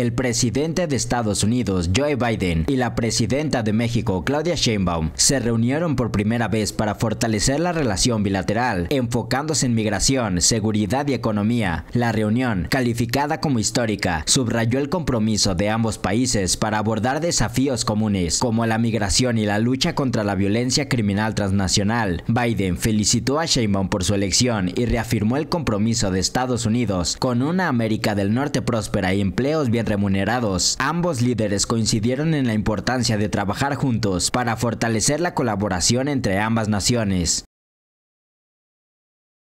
el presidente de Estados Unidos, Joe Biden, y la presidenta de México, Claudia Sheinbaum, se reunieron por primera vez para fortalecer la relación bilateral, enfocándose en migración, seguridad y economía. La reunión, calificada como histórica, subrayó el compromiso de ambos países para abordar desafíos comunes, como la migración y la lucha contra la violencia criminal transnacional. Biden felicitó a Sheinbaum por su elección y reafirmó el compromiso de Estados Unidos con una América del Norte próspera y empleos bien remunerados. Ambos líderes coincidieron en la importancia de trabajar juntos para fortalecer la colaboración entre ambas naciones.